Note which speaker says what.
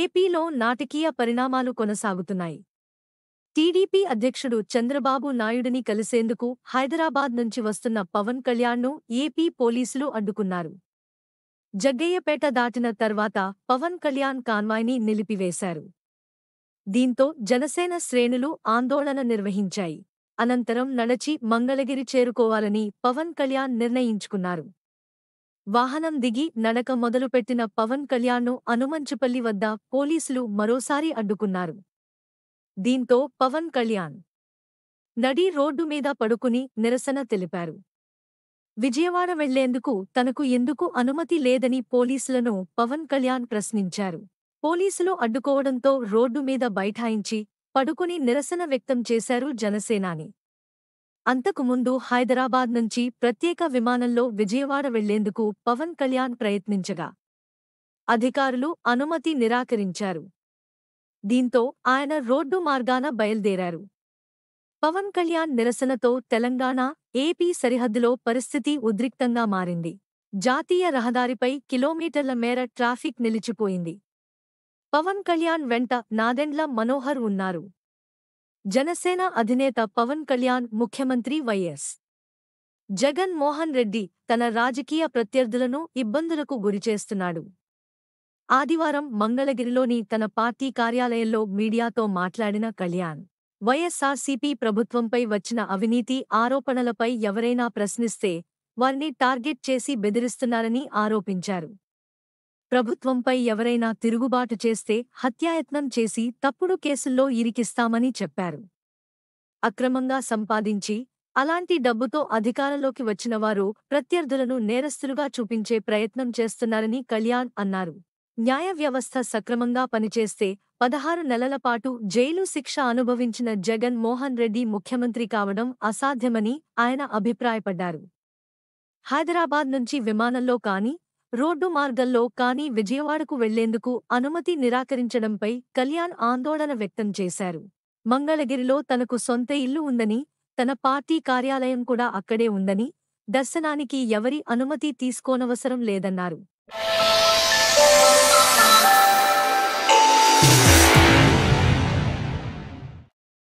Speaker 1: ఏపీలో నాటకీయ పరిణామాలు కొనసాగుతున్నాయి టీడీపీ అధ్యక్షుడు చంద్రబాబు నాయుడిని కలిసేందుకు హైదరాబాద్ నుంచి వస్తున్న పవన్ కళ్యాణ్ను ఏపీ పోలీసులు అడ్డుకున్నారు జగ్గయ్యపేట దాటిన తర్వాత పవన్ కళ్యాణ్ కాన్వాయ్ని నిలిపివేశారు దీంతో జనసేన శ్రేణులు ఆందోళన నిర్వహించాయి అనంతరం నడచి మంగళగిరి చేరుకోవాలని పవన్ కళ్యాణ్ నిర్ణయించుకున్నారు వాహనం దిగి నడక మొదలుపెట్టిన పవన్ కళ్యాణ్ను అనుమంచుపల్లి వద్ద పోలీసులు మరోసారి అడ్డుకున్నారు దీంతో పవన్ కళ్యాణ్ నడి రోడ్డు మీద పడుకుని నిరసన తెలిపారు విజయవాడ వెళ్లేందుకు తనకు ఎందుకు అనుమతి లేదని పోలీసులను పవన్ కళ్యాణ్ ప్రశ్నించారు పోలీసులు అడ్డుకోవడంతో రోడ్డు మీద బైఠాయించి పడుకుని నిరసన వ్యక్తం చేశారు జనసేనాని అంతకుముందు హైదరాబాద్ నుంచి ప్రత్యేక విమానంలో విజయవాడ వెళ్లేందుకు పవన్ కళ్యాణ్ ప్రయత్నించగా అధికారులు అనుమతి నిరాకరించారు దీంతో ఆయన రోడ్డు మార్గాన బయల్దేరారు పవన్ కళ్యాణ్ నిరసనతో తెలంగాణ ఏపీ సరిహద్దులో పరిస్థితి ఉద్రిక్తంగా మారింది జాతీయ రహదారిపై కిలోమీటర్ల మేర ట్రాఫిక్ నిలిచిపోయింది పవన్ కళ్యాణ్ వెంట నాదెండ్ల మనోహర్ ఉన్నారు జనసేన అధినేత పవన్ కళ్యాణ్ ముఖ్యమంత్రి వైఎస్ జగన్మోహన్ రెడ్డి తన రాజకీయ ప్రత్యర్థులను ఇబ్బందులకు గురిచేస్తున్నాడు ఆదివారం మంగళగిరిలోని తన పార్టీ కార్యాలయంలో మీడియాతో మాట్లాడిన కళ్యాణ్ వైఎస్సార్సీపీ ప్రభుత్వంపై వచ్చిన అవినీతి ఆరోపణలపై ఎవరైనా ప్రశ్నిస్తే వారిని టార్గెట్ చేసి బెదిరిస్తున్నారని ఆరోపించారు ప్రభుత్వంపై ఎవరైనా తిరుగుబాటు చేస్తే హత్యాయత్నం చేసి తప్పుడు కేసుల్లో ఇరికిస్తామని చెప్పారు అక్రమంగా సంపాదించి అలాంటి డబ్బుతో అధికారంలోకి వచ్చిన వారు ప్రత్యర్థులను నేరస్తులుగా చూపించే ప్రయత్నం చేస్తున్నారని కళ్యాణ్ అన్నారు న్యాయ వ్యవస్థ సక్రమంగా పనిచేస్తే పదహారు నెలల పాటు జైలు శిక్ష అనుభవించిన జగన్ మోహన్ రెడ్డి ముఖ్యమంత్రి కావడం అసాధ్యమని ఆయన అభిప్రాయపడ్డారు హైదరాబాద్ నుంచి విమానంలో కానీ రోడ్డు మార్గంలో కానీ విజయవాడకు వెళ్లేందుకు అనుమతి నిరాకరించడంపై కళ్యాణ్ ఆందోళన వ్యక్తం చేశారు మంగళగిరిలో తనకు సొంత ఇల్లు ఉందని తన పార్టీ కార్యాలయం కూడా అక్కడే ఉందని దర్శనానికి ఎవరి అనుమతి తీసుకోనవసరం లేదన్నారు